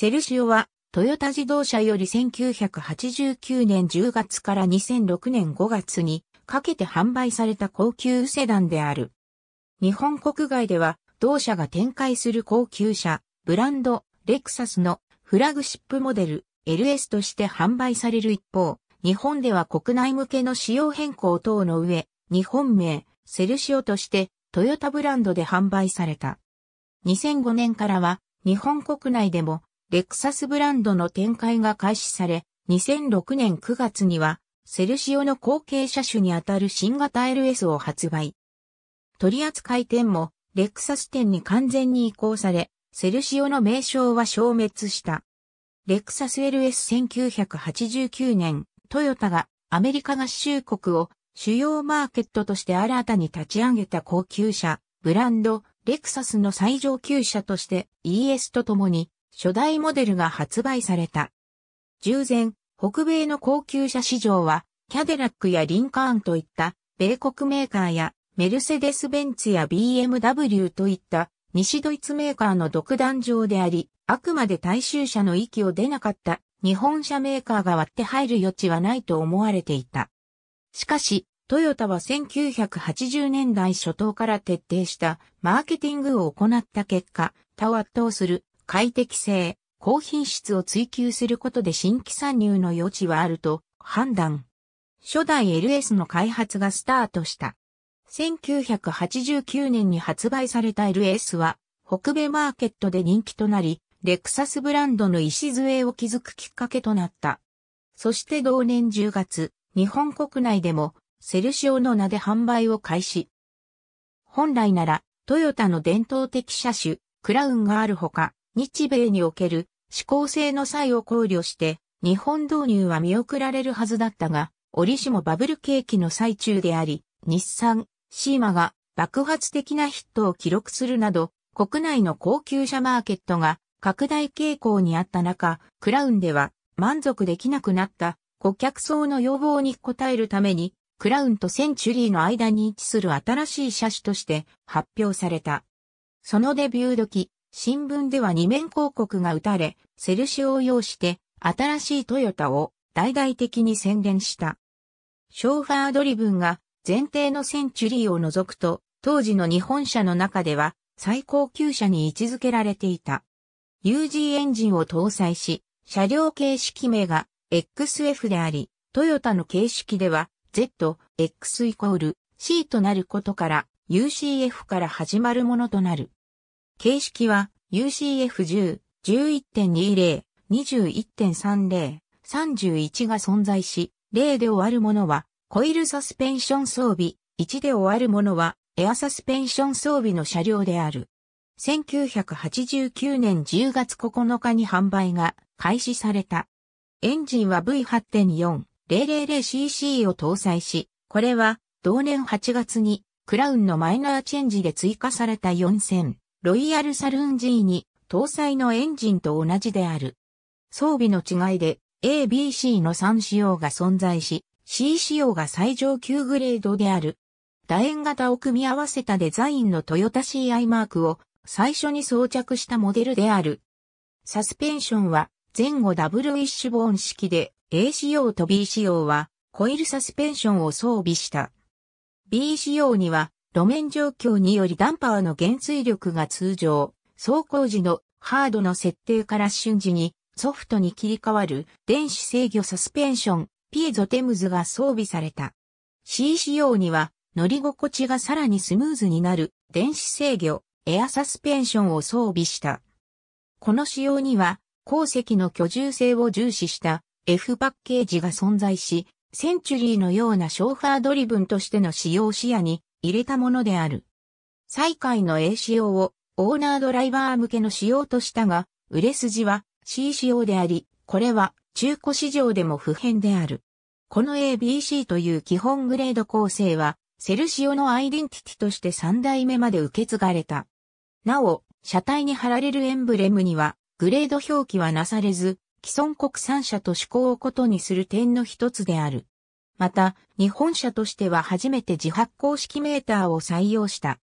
セルシオは、トヨタ自動車より1989年10月から2006年5月にかけて販売された高級セダンである。日本国外では、同社が展開する高級車、ブランド、レクサスのフラグシップモデル、LS として販売される一方、日本では国内向けの仕様変更等の上、日本名、セルシオとしてトヨタブランドで販売された。2005年からは日本国内でもレクサスブランドの展開が開始され、2006年9月には、セルシオの後継車種にあたる新型 LS を発売。取扱店も、レクサス店に完全に移行され、セルシオの名称は消滅した。レクサス LS1989 年、トヨタがアメリカ合衆国を主要マーケットとして新たに立ち上げた高級車、ブランド、レクサスの最上級車として ES と共に初代モデルが発売された。従前、北米の高級車市場は、キャデラックやリンカーンといった、米国メーカーや、メルセデス・ベンツや BMW といった、西ドイツメーカーの独壇場であり、あくまで大衆車の域を出なかった日本車メーカーが割って入る余地はないと思われていた。しかし、トヨタは1980年代初頭から徹底したマーケティングを行った結果、他を圧倒する快適性、高品質を追求することで新規参入の余地はあると判断。初代 LS の開発がスタートした。1989年に発売された LS は、北米マーケットで人気となり、レクサスブランドの礎を築くきっかけとなった。そして同年10月、日本国内でも、セルシオの名で販売を開始。本来なら、トヨタの伝統的車種、クラウンがあるほか、日米における指向性の際を考慮して、日本導入は見送られるはずだったが、折しもバブル景気の最中であり、日産、シーマが爆発的なヒットを記録するなど、国内の高級車マーケットが拡大傾向にあった中、クラウンでは満足できなくなった顧客層の要望に応えるために、クラウンとセンチュリーの間に位置する新しい車種として発表された。そのデビュー時、新聞では二面広告が打たれ、セルシオを要して新しいトヨタを大々的に宣伝した。ショーファードリブンが前提のセンチュリーを除くと、当時の日本車の中では最高級車に位置づけられていた。UG エンジンを搭載し、車両形式名が XF であり、トヨタの形式では Z、X イコール C となることから UCF から始まるものとなる。形式は UCF10、11.20、21.30、31が存在し、0で終わるものは、コイルサスペンション装備、1で終わるものは、エアサスペンション装備の車両である。1989年10月9日に販売が開始された。エンジンは V8.4000cc を搭載し、これは同年8月にクラウンのマイナーチェンジで追加された4000ロイヤルサルーン G に搭載のエンジンと同じである。装備の違いで ABC の3仕様が存在し、C 仕様が最上級グレードである。楕円型を組み合わせたデザインのトヨタ CI マークを最初に装着したモデルである。サスペンションは前後ダブルウィッシュボーン式で A 仕様と B 仕様はコイルサスペンションを装備した。B 仕様には路面状況によりダンパーの減衰力が通常、走行時のハードの設定から瞬時にソフトに切り替わる電子制御サスペンション、ピエゾテムズが装備された。C 仕様には乗り心地がさらにスムーズになる電子制御、エアサスペンションを装備した。この仕様には、鉱石の居住性を重視した F パッケージが存在し、センチュリーのようなショーファードリブンとしての使用視野に入れたものである。最下位の A 仕様をオーナードライバー向けの仕様としたが、売れ筋は C 仕様であり、これは中古市場でも普遍である。この ABC という基本グレード構成は、セルシオのアイデンティティとして3代目まで受け継がれた。なお、車体に貼られるエンブレムには、グレード表記はなされず、既存国産車と趣向をことにする点の一つである。また、日本車としては初めて自発光式メーターを採用した。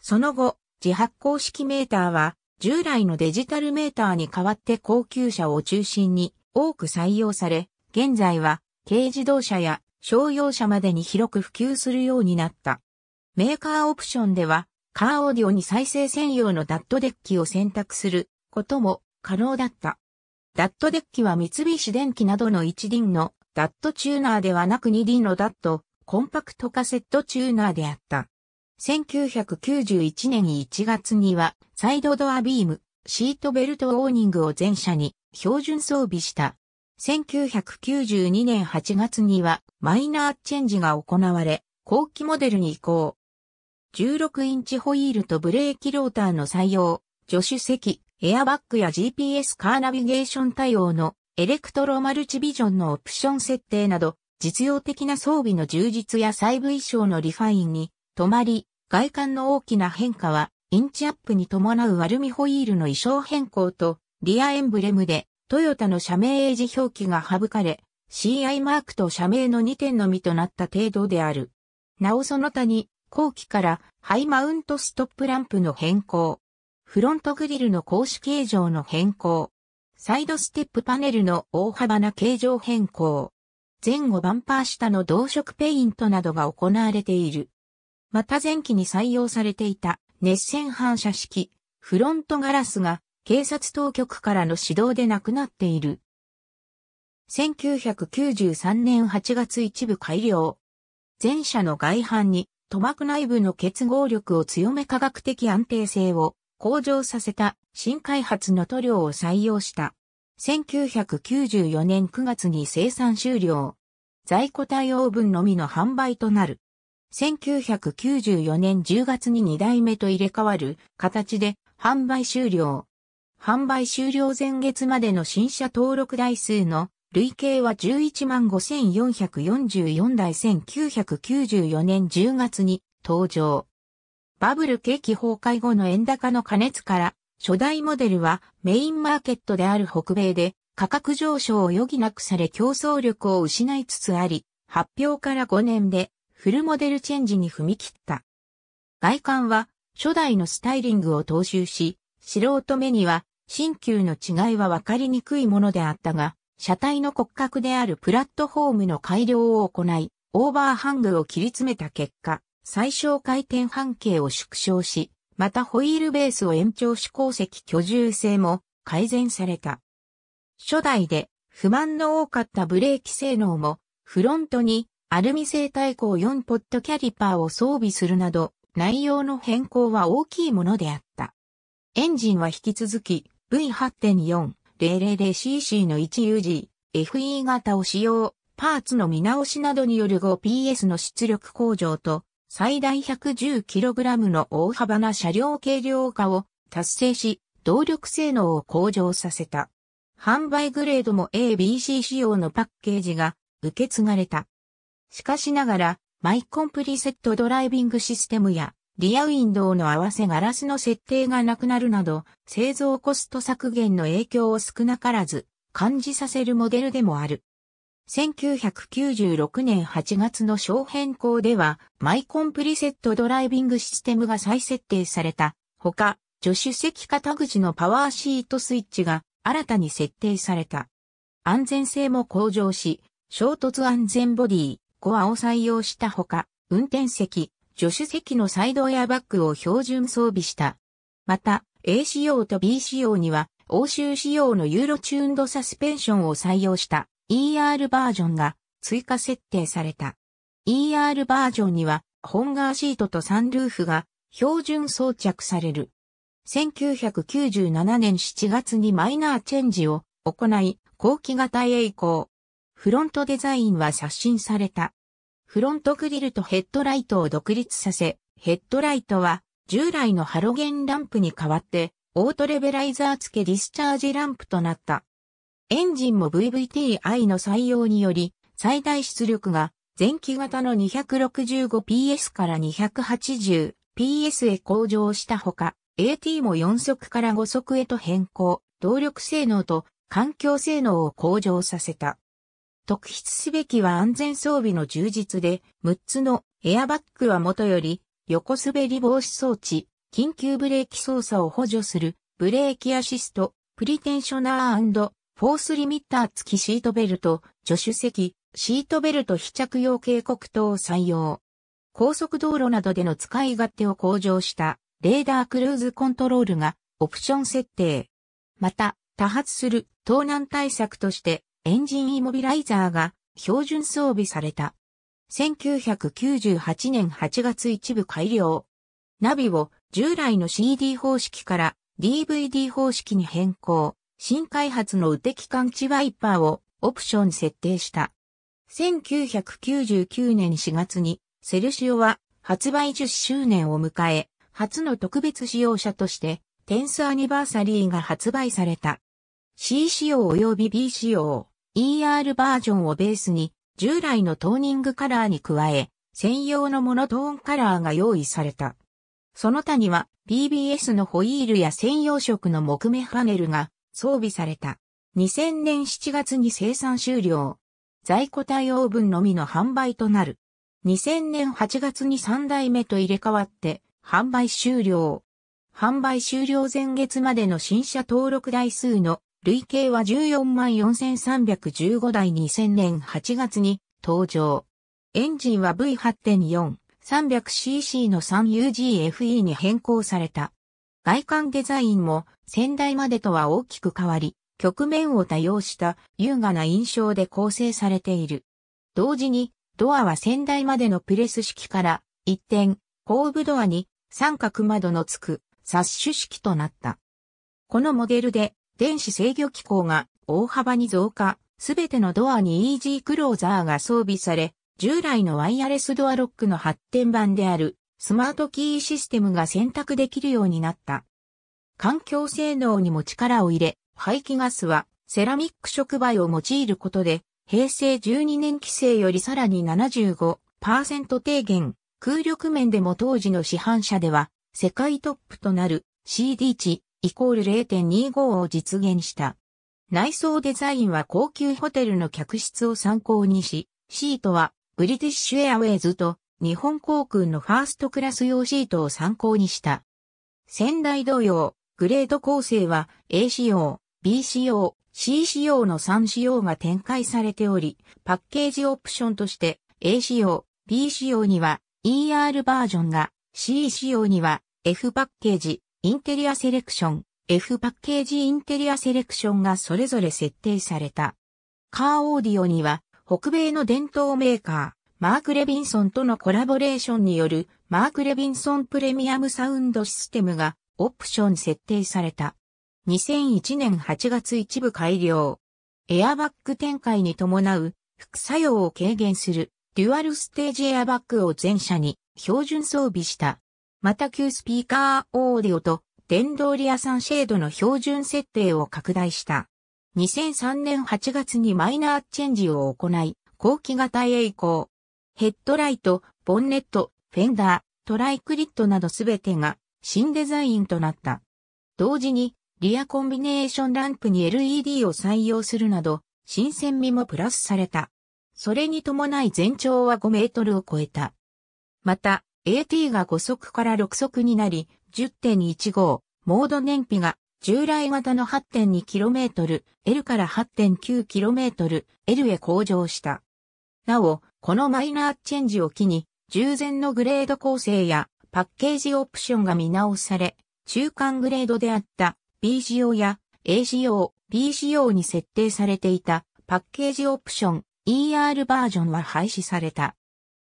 その後、自発光式メーターは、従来のデジタルメーターに代わって高級車を中心に多く採用され、現在は軽自動車や商用車までに広く普及するようになった。メーカーオプションでは、カーオーディオに再生専用のダットデッキを選択することも可能だった。ダットデッキは三菱電機などの一輪のダットチューナーではなく 2D のダット、コンパクトカセットチューナーであった。1991年1月には、サイドドアビーム、シートベルトオーニングを全車に標準装備した。1992年8月には、マイナーチェンジが行われ、後期モデルに移行。16インチホイールとブレーキローターの採用、助手席、エアバッグや GPS カーナビゲーション対応のエレクトロマルチビジョンのオプション設定など、実用的な装備の充実や細部衣装のリファインに、止まり、外観の大きな変化は、インチアップに伴うアルミホイールの衣装変更と、リアエンブレムで、トヨタの社名英字表記が省かれ、CI マークと社名の2点のみとなった程度である。なおその他に、後期からハイマウントストップランプの変更、フロントグリルの格子形状の変更、サイドステップパネルの大幅な形状変更。前後バンパー下の同色ペイントなどが行われている。また前期に採用されていた熱線反射式、フロントガラスが警察当局からの指導でなくなっている。1993年8月一部改良。前者の外反に塗膜内部の結合力を強め科学的安定性を向上させた新開発の塗料を採用した。1994年9月に生産終了。在庫対応分のみの販売となる。1994年10月に2代目と入れ替わる形で販売終了。販売終了前月までの新車登録台数の累計は115,444台1994年10月に登場。バブル景気崩壊後の円高の加熱から初代モデルはメインマーケットである北米で価格上昇を余儀なくされ競争力を失いつつあり、発表から5年でフルモデルチェンジに踏み切った。外観は初代のスタイリングを踏襲し、素人目には新旧の違いはわかりにくいものであったが、車体の骨格であるプラットフォームの改良を行い、オーバーハングを切り詰めた結果、最小回転半径を縮小し、またホイールベースを延長し鉱石居住性も改善された。初代で不満の多かったブレーキ性能もフロントにアルミ製対向4ポットキャリパーを装備するなど内容の変更は大きいものであった。エンジンは引き続き V8.4-000cc の 1UG、FE 型を使用、パーツの見直しなどによる 5PS の出力向上と最大 110kg の大幅な車両軽量化を達成し、動力性能を向上させた。販売グレードも ABC 仕様のパッケージが受け継がれた。しかしながら、マイコンプリセットドライビングシステムやリアウィンドウの合わせガラスの設定がなくなるなど、製造コスト削減の影響を少なからず感じさせるモデルでもある。1996年8月の小変更では、マイコンプリセットドライビングシステムが再設定された。ほか、助手席肩口のパワーシートスイッチが新たに設定された。安全性も向上し、衝突安全ボディ、コアを採用したほか、運転席、助手席のサイドエアバッグを標準装備した。また、A 仕様と B 仕様には、欧州仕様のユーロチューンドサスペンションを採用した。ER バージョンが追加設定された。ER バージョンには、ホンガーシートとサンルーフが標準装着される。1997年7月にマイナーチェンジを行い、後期型へ移行。フロントデザインは刷新された。フロントグリルとヘッドライトを独立させ、ヘッドライトは従来のハロゲンランプに代わって、オートレベライザー付けディスチャージランプとなった。エンジンも VVTi の採用により、最大出力が前期型の 265PS から 280PS へ向上したほか、AT も4速から5速へと変更、動力性能と環境性能を向上させた。特筆すべきは安全装備の充実で、6つのエアバッグはもとより、横滑り防止装置、緊急ブレーキ操作を補助する、ブレーキアシスト、プリテンショナーフォースリミッター付きシートベルト、助手席、シートベルト非着用警告等を採用。高速道路などでの使い勝手を向上したレーダークルーズコントロールがオプション設定。また、多発する盗難対策としてエンジンイモビライザーが標準装備された。1998年8月一部改良。ナビを従来の CD 方式から DVD 方式に変更。新開発の雨敵感知ワイパーをオプション設定した。1999年4月にセルシオは発売10周年を迎え、初の特別使用者としてテンスアニバーサリーが発売された。C 仕様及び B 仕様、ER バージョンをベースに従来のトーニングカラーに加え、専用のモノトーンカラーが用意された。その他には PBS のホイールや専用色の木目パネルが装備された。2000年7月に生産終了。在庫対応分のみの販売となる。2000年8月に3代目と入れ替わって、販売終了。販売終了前月までの新車登録台数の累計は144,315台2000年8月に登場。エンジンは V8.4、300cc の 3UGFE に変更された。外観デザインも先代までとは大きく変わり、局面を多用した優雅な印象で構成されている。同時に、ドアは先代までのプレス式から一転、後部ドアに三角窓のつくサッシュ式となった。このモデルで電子制御機構が大幅に増加、すべてのドアに EG クローザーが装備され、従来のワイヤレスドアロックの発展版であるスマートキーシステムが選択できるようになった。環境性能にも力を入れ、排気ガスはセラミック触媒を用いることで、平成12年規制よりさらに75%低減、空力面でも当時の市販車では、世界トップとなる CD 値イコール0.25を実現した。内装デザインは高級ホテルの客室を参考にし、シートはブリティッシュエアウェイズと日本航空のファーストクラス用シートを参考にした。仙台同様、グレード構成は A 仕様、B 仕様、C 仕様の3仕様が展開されており、パッケージオプションとして A 仕様、B 仕様には ER バージョンが、C 仕様には F パッケージ、インテリアセレクション、F パッケージインテリアセレクションがそれぞれ設定された。カーオーディオには、北米の伝統メーカー、マーク・レビンソンとのコラボレーションによる、マーク・レビンソンプレミアムサウンドシステムがオプション設定された。2001年8月一部改良。エアバッグ展開に伴う副作用を軽減するデュアルステージエアバッグを全車に標準装備した。また旧スピーカーオーディオと電動リアサンシェードの標準設定を拡大した。2003年8月にマイナーチェンジを行い、後期型へ移行。ヘッドライト、ボンネット、フェンダー、トライクリットなどすべてが新デザインとなった。同時に、リアコンビネーションランプに LED を採用するなど、新鮮味もプラスされた。それに伴い全長は5メートルを超えた。また、AT が5速から6速になり、10.15、モード燃費が従来型の 8.2km、L から 8.9km、L へ向上した。なお、このマイナーチェンジを機に、従前のグレード構成やパッケージオプションが見直され、中間グレードであった B 仕様や A 仕様、B 仕様に設定されていたパッケージオプション ER バージョンは廃止された。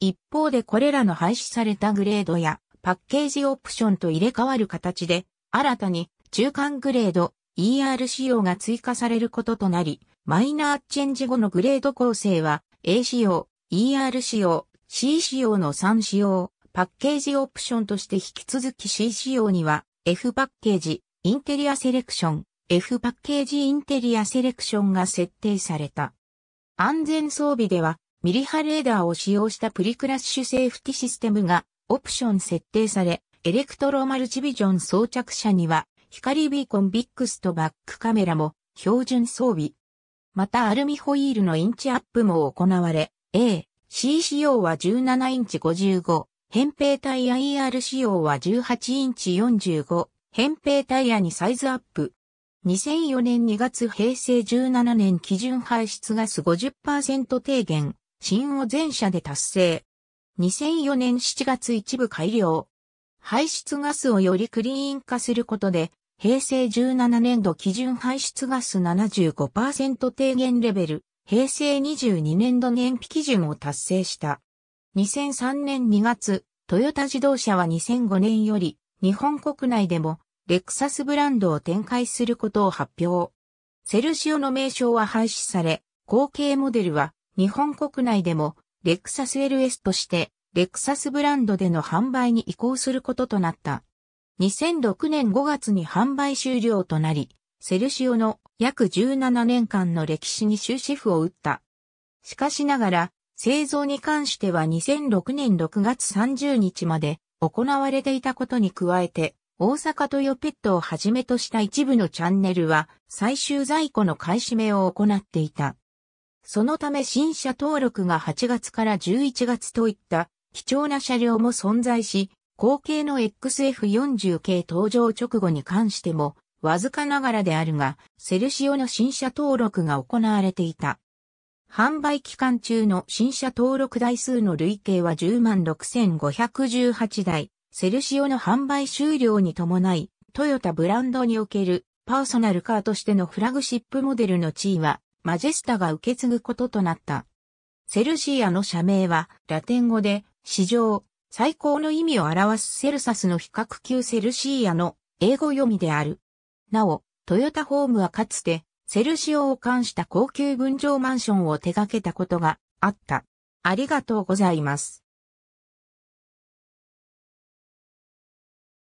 一方でこれらの廃止されたグレードやパッケージオプションと入れ替わる形で新たに中間グレード ER 仕様が追加されることとなり、マイナーチェンジ後のグレード構成は A 仕様、ER 仕様、C 仕様の3仕様、パッケージオプションとして引き続き C 仕様には F パッケージ、インテリアセレクション、F パッケージインテリアセレクションが設定された。安全装備ではミリ波レーダーを使用したプリクラッシュセーフティシステムがオプション設定され、エレクトロマルチビジョン装着車には光ビーコンビックスとバックカメラも標準装備。またアルミホイールのインチアップも行われ、A、C 仕様は17インチ55、扁平タイヤ ER 仕様は18インチ45、扁平タイヤにサイズアップ。2004年2月平成17年基準排出ガス50%低減、新を全社で達成。2004年7月一部改良。排出ガスをよりクリーン化することで、平成17年度基準排出ガス75%低減レベル、平成22年度燃費基準を達成した。2003年2月、トヨタ自動車は2005年より日本国内でもレクサスブランドを展開することを発表。セルシオの名称は廃止され、後継モデルは日本国内でもレクサス LS としてレクサスブランドでの販売に移行することとなった。2006年5月に販売終了となり、セルシオの約17年間の歴史に終止符を打った。しかしながら、製造に関しては2006年6月30日まで行われていたことに加えて、大阪トヨペットをはじめとした一部のチャンネルは最終在庫の買い占めを行っていた。そのため新車登録が8月から11月といった貴重な車両も存在し、後継の XF40 系登場直後に関しても、わずかながらであるが、セルシオの新車登録が行われていた。販売期間中の新車登録台数の累計は106,518台、セルシオの販売終了に伴い、トヨタブランドにおけるパーソナルカーとしてのフラグシップモデルの地位は、マジェスタが受け継ぐこととなった。セルシアの社名は、ラテン語で、史上、最高の意味を表すセルサスの比較級セルシーアの英語読みである。なお、トヨタホームはかつてセルシオを冠した高級分譲マンションを手掛けたことがあった。ありがとうございます。